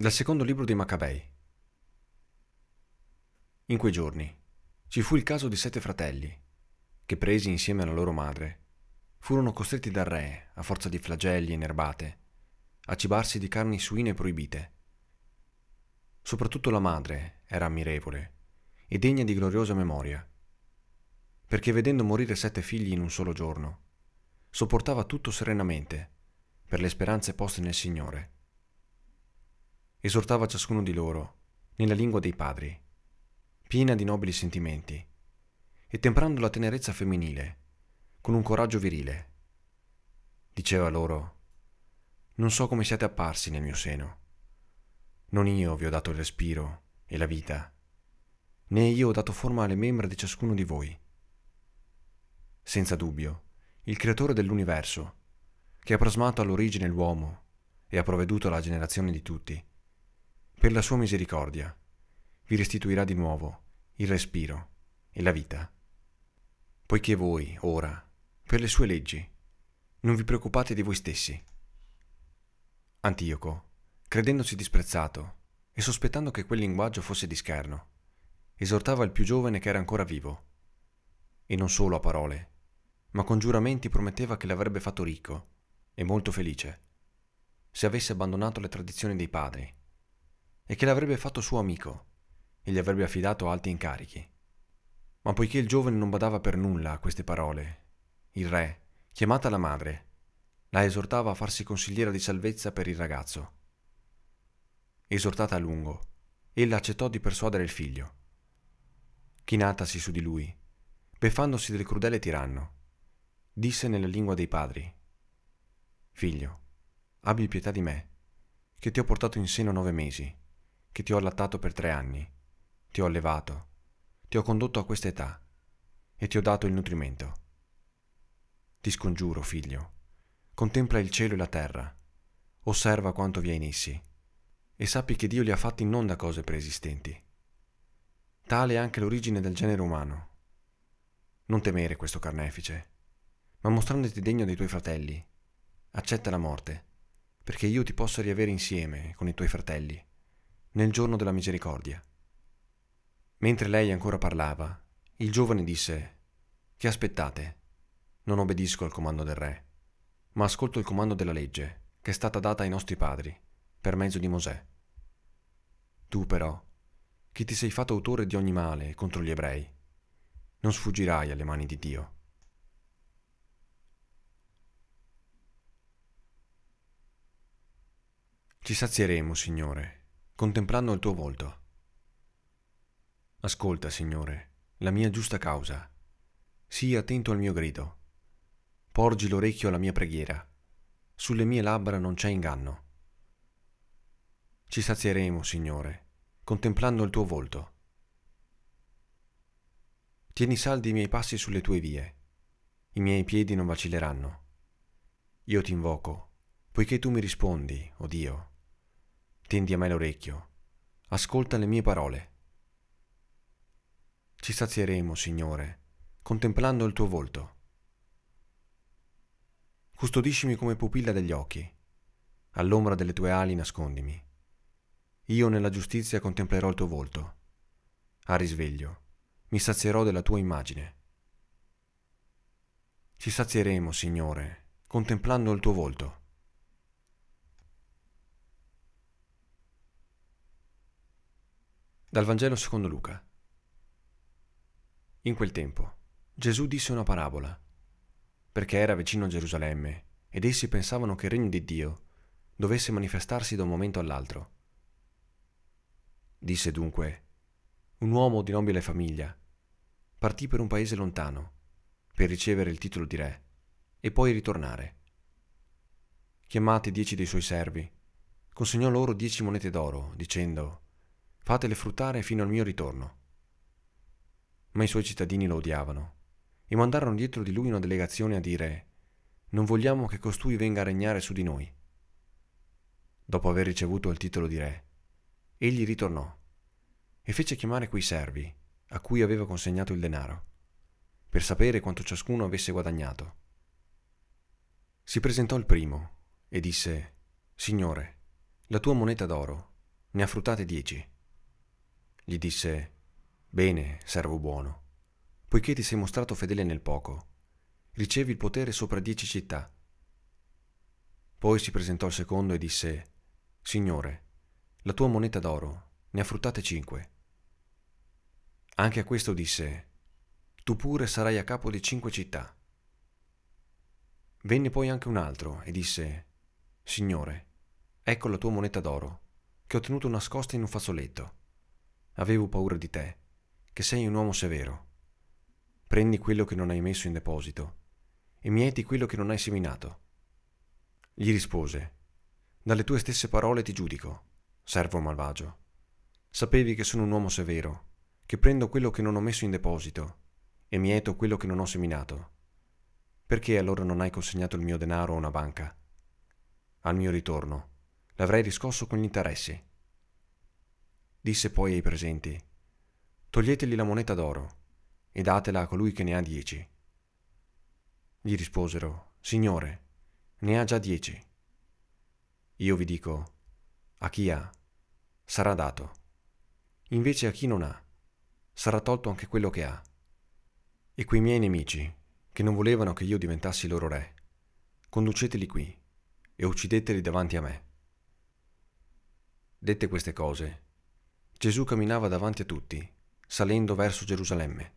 Dal secondo libro dei Maccabei. In quei giorni ci fu il caso di sette fratelli, che presi insieme alla loro madre, furono costretti dal re, a forza di flagelli e nerbate, a cibarsi di carni suine proibite. Soprattutto la madre era ammirevole e degna di gloriosa memoria, perché vedendo morire sette figli in un solo giorno, sopportava tutto serenamente per le speranze poste nel Signore esortava ciascuno di loro, nella lingua dei padri, piena di nobili sentimenti, e temprando la tenerezza femminile, con un coraggio virile. Diceva loro, non so come siate apparsi nel mio seno. Non io vi ho dato il respiro e la vita, né io ho dato forma alle membra di ciascuno di voi. Senza dubbio, il creatore dell'universo, che ha plasmato all'origine l'uomo e ha provveduto alla generazione di tutti, per la sua misericordia, vi restituirà di nuovo il respiro e la vita. Poiché voi, ora, per le sue leggi, non vi preoccupate di voi stessi. Antioco, credendosi disprezzato e sospettando che quel linguaggio fosse di scherno, esortava il più giovane che era ancora vivo, e non solo a parole, ma con giuramenti prometteva che l'avrebbe fatto ricco e molto felice, se avesse abbandonato le tradizioni dei padri e che l'avrebbe fatto suo amico e gli avrebbe affidato alti incarichi. Ma poiché il giovane non badava per nulla a queste parole, il re, chiamata la madre, la esortava a farsi consigliera di salvezza per il ragazzo. Esortata a lungo, ella accettò di persuadere il figlio. Chinatasi su di lui, beffandosi del crudele tiranno, disse nella lingua dei padri, Figlio, abbi pietà di me, che ti ho portato in seno nove mesi che ti ho allattato per tre anni, ti ho allevato, ti ho condotto a questa età e ti ho dato il nutrimento. Ti scongiuro, figlio, contempla il cielo e la terra, osserva quanto vi è in essi, e sappi che Dio li ha fatti non da cose preesistenti. Tale è anche l'origine del genere umano. Non temere questo carnefice, ma mostrandoti degno dei tuoi fratelli, accetta la morte, perché io ti possa riavere insieme con i tuoi fratelli nel giorno della misericordia. Mentre lei ancora parlava, il giovane disse, Che aspettate? Non obbedisco al comando del re, ma ascolto il comando della legge, che è stata data ai nostri padri, per mezzo di Mosè. Tu però, che ti sei fatto autore di ogni male contro gli ebrei, non sfuggirai alle mani di Dio. Ci sazieremo, Signore, contemplando il tuo volto. Ascolta, Signore, la mia giusta causa. Sii attento al mio grido. Porgi l'orecchio alla mia preghiera. Sulle mie labbra non c'è inganno. Ci sazieremo, Signore, contemplando il tuo volto. Tieni saldi i miei passi sulle tue vie. I miei piedi non vacilleranno. Io ti invoco, poiché tu mi rispondi, o oh Dio. Tendi a me l'orecchio, ascolta le mie parole. Ci sazieremo, Signore, contemplando il tuo volto. Custodiscimi come pupilla degli occhi, all'ombra delle tue ali nascondimi. Io nella giustizia contemplerò il tuo volto. A risveglio, mi sazierò della tua immagine. Ci sazieremo, Signore, contemplando il tuo volto. Dal Vangelo secondo Luca. In quel tempo Gesù disse una parabola, perché era vicino a Gerusalemme ed essi pensavano che il regno di Dio dovesse manifestarsi da un momento all'altro. Disse dunque, un uomo di nobile famiglia partì per un paese lontano per ricevere il titolo di re e poi ritornare. Chiamati dieci dei suoi servi, consegnò loro dieci monete d'oro, dicendo, fatele fruttare fino al mio ritorno. Ma i suoi cittadini lo odiavano e mandarono dietro di lui una delegazione a dire non vogliamo che costui venga a regnare su di noi. Dopo aver ricevuto il titolo di re, egli ritornò e fece chiamare quei servi a cui aveva consegnato il denaro, per sapere quanto ciascuno avesse guadagnato. Si presentò il primo e disse, Signore, la tua moneta d'oro, ne ha fruttate dieci. Gli disse, Bene, servo buono, poiché ti sei mostrato fedele nel poco, ricevi il potere sopra dieci città. Poi si presentò al secondo e disse, Signore, la tua moneta d'oro, ne ha fruttate cinque. Anche a questo disse, Tu pure sarai a capo di cinque città. Venne poi anche un altro e disse, Signore, ecco la tua moneta d'oro, che ho tenuto nascosta in un fazzoletto. Avevo paura di te, che sei un uomo severo. Prendi quello che non hai messo in deposito e mieti quello che non hai seminato. Gli rispose, dalle tue stesse parole ti giudico, servo malvagio. Sapevi che sono un uomo severo, che prendo quello che non ho messo in deposito e mieto quello che non ho seminato. Perché allora non hai consegnato il mio denaro a una banca? Al mio ritorno l'avrei riscosso con gli interessi. Disse poi ai presenti, Toglietegli la moneta d'oro e datela a colui che ne ha dieci. Gli risposero, Signore, ne ha già dieci. Io vi dico, a chi ha, sarà dato. Invece a chi non ha, sarà tolto anche quello che ha. E quei miei nemici, che non volevano che io diventassi loro re, conduceteli qui e uccideteli davanti a me. Dette queste cose, Gesù camminava davanti a tutti, salendo verso Gerusalemme.